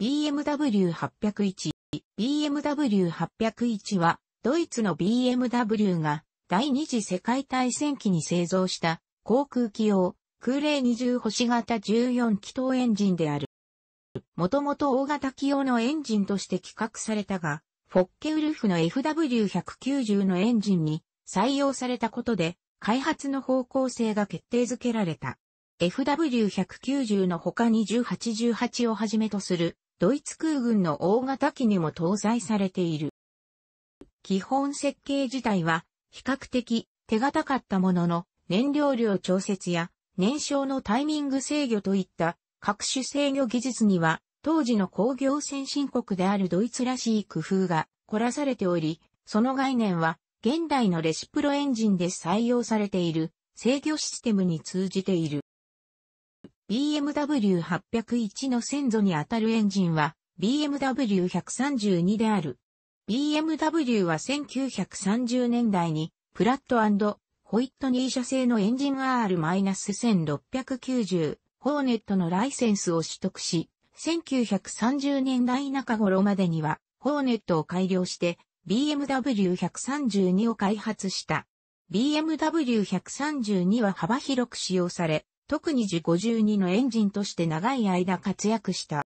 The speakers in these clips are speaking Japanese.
BMW801。BMW801 は、ドイツの BMW が、第二次世界大戦期に製造した、航空機用、空冷20星型14気筒エンジンである。もともと大型機用のエンジンとして企画されたが、フォッケウルフの FW190 のエンジンに採用されたことで、開発の方向性が決定づけられた。FW190 の他に1 8 8 8をはじめとするドイツ空軍の大型機にも搭載されている。基本設計自体は比較的手堅かったものの燃料量調節や燃焼のタイミング制御といった各種制御技術には当時の工業先進国であるドイツらしい工夫が凝らされており、その概念は現代のレシプロエンジンで採用されている制御システムに通じている。BMW801 の先祖にあたるエンジンは BMW132 である。BMW は1930年代にプラットホイットニー社製のエンジン R-1690 ホーネットのライセンスを取得し、1930年代中頃までにはホーネットを改良して BMW132 を開発した。BMW132 は幅広く使用され、特に時52のエンジンとして長い間活躍した。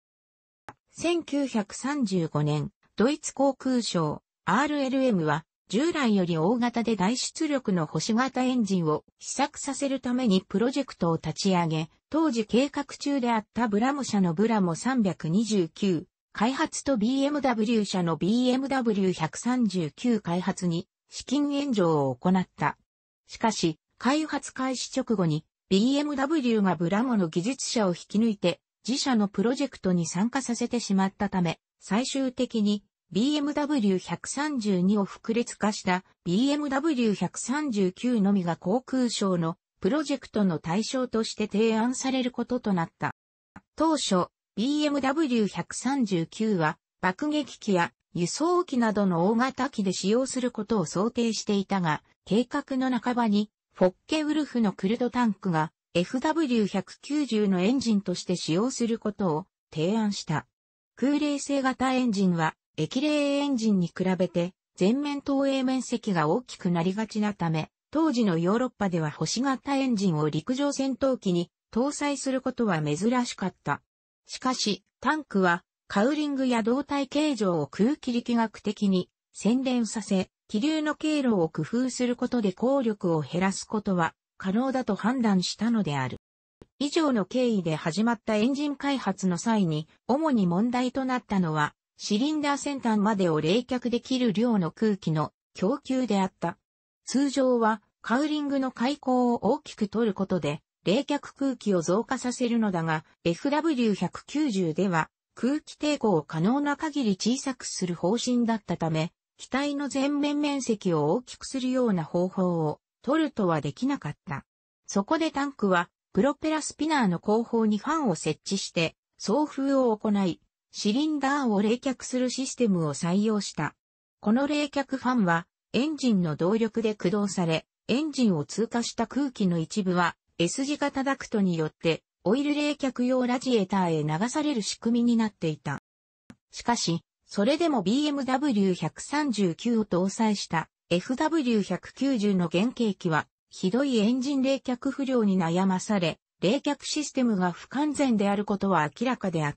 1935年、ドイツ航空省 RLM は従来より大型で大出力の星型エンジンを試作させるためにプロジェクトを立ち上げ、当時計画中であったブラム社のブラモ329開発と BMW 社の BMW139 開発に資金援助を行った。しかし、開発開始直後に BMW がブラモの技術者を引き抜いて自社のプロジェクトに参加させてしまったため、最終的に BMW132 を複列化した BMW139 のみが航空省のプロジェクトの対象として提案されることとなった。当初、BMW139 は爆撃機や輸送機などの大型機で使用することを想定していたが、計画の半ばにフォッケウルフのクルドタンクが FW190 のエンジンとして使用することを提案した。空冷性型エンジンは液冷エンジンに比べて全面投影面積が大きくなりがちなため、当時のヨーロッパでは星型エンジンを陸上戦闘機に搭載することは珍しかった。しかし、タンクはカウリングや胴体形状を空気力学的に洗練させ、気流の経路を工夫することで効力を減らすことは可能だと判断したのである。以上の経緯で始まったエンジン開発の際に主に問題となったのはシリンダー先端までを冷却できる量の空気の供給であった。通常はカウリングの開口を大きく取ることで冷却空気を増加させるのだが FW190 では空気抵抗を可能な限り小さくする方針だったため機体の全面面積を大きくするような方法を取るとはできなかった。そこでタンクは、プロペラスピナーの後方にファンを設置して、送風を行い、シリンダーを冷却するシステムを採用した。この冷却ファンは、エンジンの動力で駆動され、エンジンを通過した空気の一部は、S 字型ダクトによって、オイル冷却用ラジエーターへ流される仕組みになっていた。しかし、それでも BMW139 を搭載した FW190 の原型機は、ひどいエンジン冷却不良に悩まされ、冷却システムが不完全であることは明らかであっ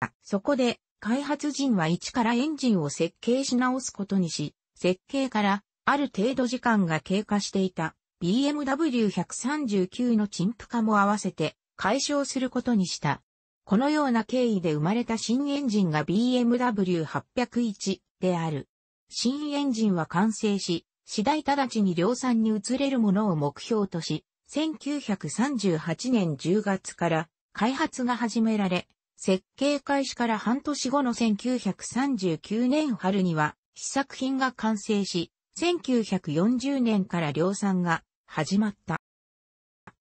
た。そこで、開発陣は一からエンジンを設計し直すことにし、設計からある程度時間が経過していた BMW139 の陳腐化も合わせて解消することにした。このような経緯で生まれた新エンジンが BMW801 である。新エンジンは完成し、次第直ちに量産に移れるものを目標とし、1938年10月から開発が始められ、設計開始から半年後の1939年春には試作品が完成し、1940年から量産が始まった。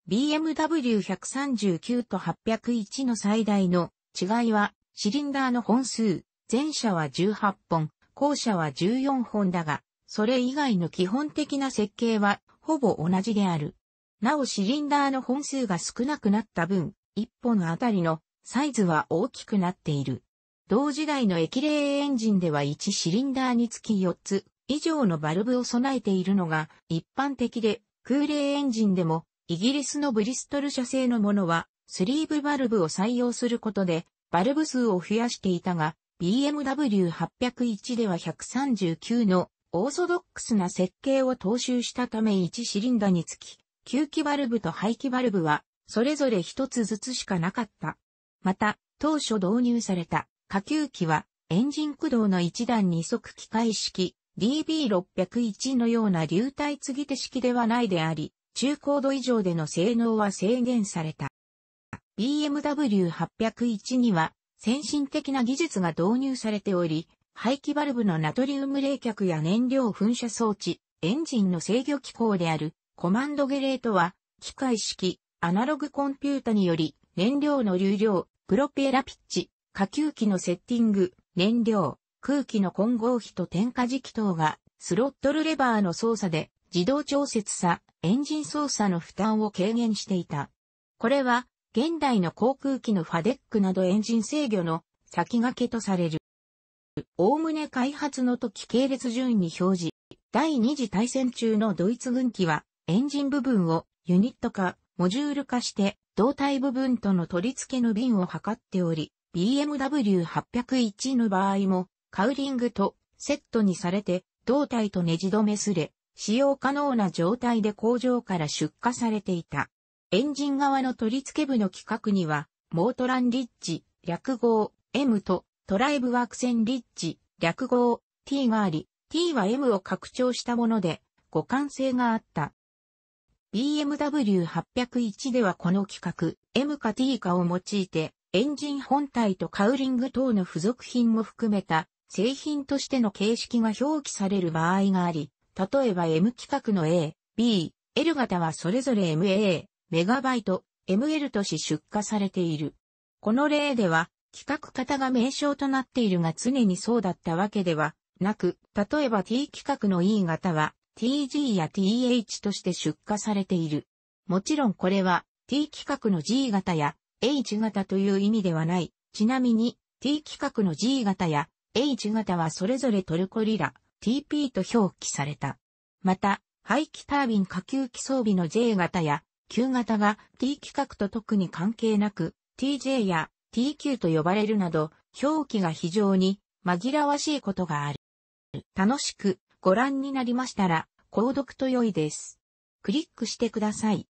BMW139 と801の最大の違いは、シリンダーの本数、前者は18本、後者は14本だが、それ以外の基本的な設計は、ほぼ同じである。なおシリンダーの本数が少なくなった分、1本あたりのサイズは大きくなっている。同時代の液冷エンジンでは1シリンダーにつき4つ以上のバルブを備えているのが一般的で、空冷エンジンでもイギリスのブリストル社製のものは、スリーブバルブを採用することで、バルブ数を増やしていたが、BMW801 では139のオーソドックスな設計を踏襲したため1シリンダにつき、吸気バルブと排気バルブは、それぞれ一つずつしかなかった。また、当初導入された、下吸機は、エンジン駆動の一段二速機械式、DB601 のような流体継ぎ手式ではないであり、中高度以上での性能は制限された。BMW801 には先進的な技術が導入されており、排気バルブのナトリウム冷却や燃料噴射装置、エンジンの制御機構であるコマンドゲレートは機械式アナログコンピュータにより燃料の流量、プロペラピッチ、下級機のセッティング、燃料、空気の混合比と点火時期等がスロットルレバーの操作で自動調節さ、エンジン操作の負担を軽減していた。これは、現代の航空機のファデックなどエンジン制御の先駆けとされる。おおむね開発の時系列順位に表示、第二次大戦中のドイツ軍機は、エンジン部分をユニット化、モジュール化して、胴体部分との取り付けの便を測っており、BMW801 の場合も、カウリングとセットにされて、胴体とネジ止めすれ、使用可能な状態で工場から出荷されていた。エンジン側の取り付け部の規格には、モートランリッジ、略号 M とトライブワークセンリッジ、略号 T があり、T は M を拡張したもので、互換性があった。BMW801 ではこの規格 M か T かを用いて、エンジン本体とカウリング等の付属品も含めた製品としての形式が表記される場合があり、例えば M 規格の A、B、L 型はそれぞれ MA、メガバイト、ML とし出荷されている。この例では、規格型が名称となっているが常にそうだったわけではなく、例えば T 規格の E 型は TG や TH として出荷されている。もちろんこれは T 規格の G 型や H 型という意味ではない。ちなみに T 規格の G 型や H 型はそれぞれトルコリラ、TP と表記された。また、排気タービン下級機装備の J 型や Q 型が T 規格と特に関係なく TJ や TQ と呼ばれるなど表記が非常に紛らわしいことがある。楽しくご覧になりましたら購読と良いです。クリックしてください。